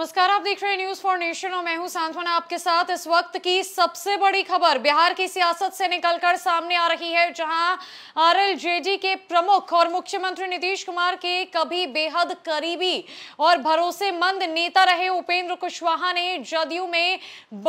नमस्कार आप देख रहे हैं न्यूज फॉर नेशन और मैं हूं सांत्वना आपके साथ इस वक्त की सबसे बड़ी खबर बिहार की सियासत से निकलकर सामने आ रही है जहां आरएलजेडी के प्रमुख और मुख्यमंत्री नीतीश कुमार के कभी बेहद करीबी और भरोसेमंद नेता रहे उपेंद्र कुशवाहा ने जदयू में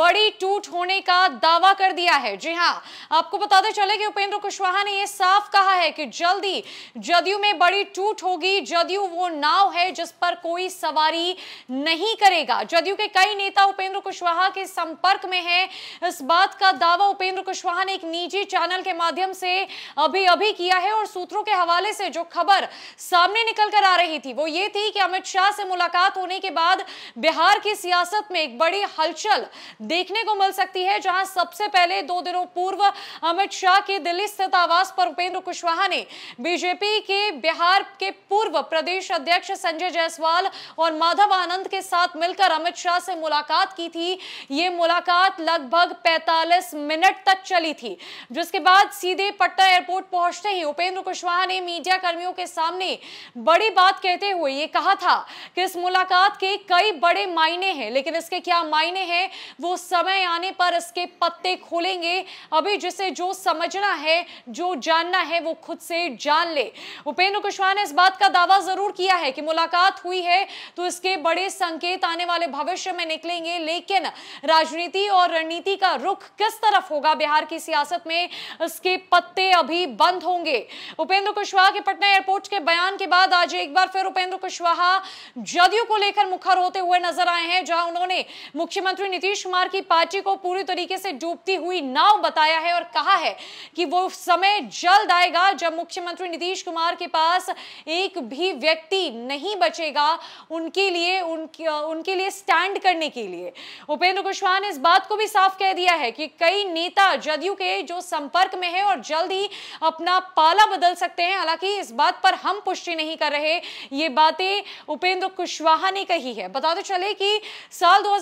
बड़ी टूट होने का दावा कर दिया है जी हाँ आपको बताते चले कि उपेंद्र कुशवाहा ने यह साफ कहा है कि जल्दी जदयू में बड़ी टूट होगी जदयू वो नाव है जिस पर कोई सवारी नहीं करेगा जदयू के कई नेता उपेंद्र कुशवाहा के संपर्क में हैं इस बात का दावा उपेंद्र कुशवाहा ने एक निजी चैनल के माध्यम से अभी अभी किया है और सूत्रों के हवाले से जो खबर सामने निकल कर आ रही थी वो ये थी कि अमित शाह से मुलाकात होने के बाद बिहार की सियासत में एक बड़ी हलचल देखने को मिल सकती है जहां सबसे पहले दो दिनों पूर्व अमित शाह के दिल्ली स्थित आवास पर उपेंद्र कुशवाहा ने बीजेपी के बिहार के पूर्व प्रदेश अध्यक्ष संजय जायसवाल और माधव आनंद के साथ साथ मिलकर अमित शाह से मुलाकात की थी ये मुलाकात लगभग 45 मिनट तक चली थी जिसके बाद सीधे पटना एयरपोर्ट पहुंचते ही उपेंद्र कुशवाहा ने मीडिया कर्मियों के सामने बड़ी बात कहते हुए ये कहा था कि इस मुलाकात के कई बड़े मायने हैं लेकिन इसके क्या मायने हैं वो समय आने पर इसके पत्ते खोलेंगे अभी जिसे जो समझना है जो जानना है वो खुद से जान ले उपेंद्र कुशवाहा ने इस बात का दावा जरूर किया है कि मुलाकात हुई है तो इसके बड़े संकेत संकेत आने वाले भविष्य में निकलेंगे लेकिन राजनीति और रणनीति का रुख किस तरफ होगा बिहार की सियासत में इसके पत्ते अभी बंद होंगे उपेंद्र कुशवाहा के पटना एयरपोर्ट के बयान के बाद आज एक बार फिर उपेंद्र कुशवाहा जदयू को लेकर मुखर होते हुए नजर आए हैं जहां उन्होंने मुख्यमंत्री नीतीश कुमार की पार्टी को पूरी तरीके से डूबती हुई नाव बताया है और कहा है कि वो समय जल्द आएगा जब मुख्यमंत्री नीतीश कुमार के पास एक भी व्यक्ति नहीं बचेगा उनके लिए उनके उनके लिए स्टैंड करने के लिए उपेंद्र कुशवाहा ने इस बात को भी साफ कह दिया है कि कई नेता जदयू के जो संपर्क में है और जल्द ही अपना पाला बदल सकते हैं हालांकि इस बात पर हम पुष्टि नहीं कर रहे ये बातें उपेंद्र कुशवाहा ने कही है बता दो तो चले कि साल दो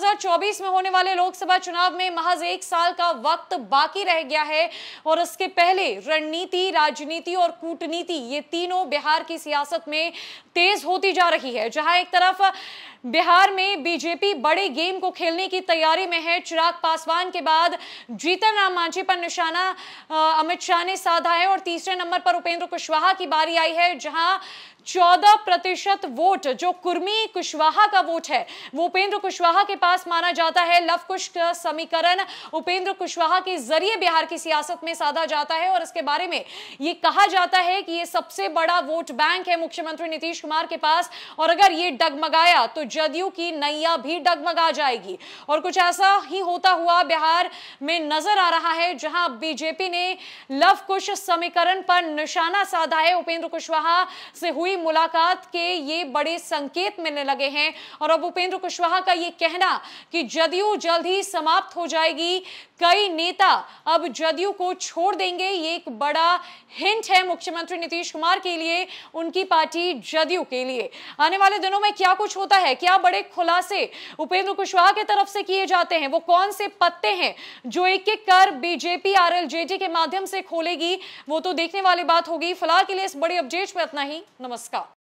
में होने वाले लोकसभा चुनाव में महज एक साल का वक्त बाकी रह गया है और उसके पहले रणनीति राजनीति और कूटनीति ये तीनों बिहार की सियासत में तेज होती जा रही है जहां एक तरफ बिहार में बीजेपी बड़े गेम को खेलने की तैयारी में है चिराग पासवान के बाद जीतन राम मांझी पर निशाना अमित शाह ने साधा है और तीसरे नंबर पर उपेंद्र कुशवाहा की बारी आई है जहां चौदह प्रतिशत वोट जो कुर्मी कुशवाहा का वोट है वो उपेंद्र कुशवाहा के पास माना जाता है लव का समीकरण उपेंद्र कुशवाहा के जरिए बिहार की सियासत में साधा जाता है और इसके बारे में ये कहा जाता है कि ये सबसे बड़ा वोट बैंक है मुख्यमंत्री नीतीश कुमार के पास और अगर ये डगमगाया तो जदयू की नैया भी डगमगा जाएगी और कुछ ऐसा ही होता हुआ बिहार में नजर आ रहा है जहां बीजेपी ने लव कुश समीकरण पर निशाना साधा है उपेंद्र कुशवाहा से हुई हुई मुलाकात के ये बड़े संकेत मिलने लगे हैं और अब उपेंद्र कुशवाहा का ये कहना कि जदयू जल्द ही समाप्त हो जाएगी कई नेता अब जदयू को छोड़ देंगे ये एक बड़ा हिंट है मुख्यमंत्री नीतीश कुमार के लिए उनकी पार्टी जदयू के लिए आने वाले दिनों में क्या कुछ होता है क्या बड़े खुलासे उपेंद्र कुशवाहा के तरफ से किए जाते हैं वो कौन से पत्ते हैं जो एक एक कर बीजेपी आर के माध्यम से खोलेगी वो तो देखने वाली बात होगी फिलहाल के लिए इस बड़ी अपडेट में इतना ही नमस्कार নমস্কার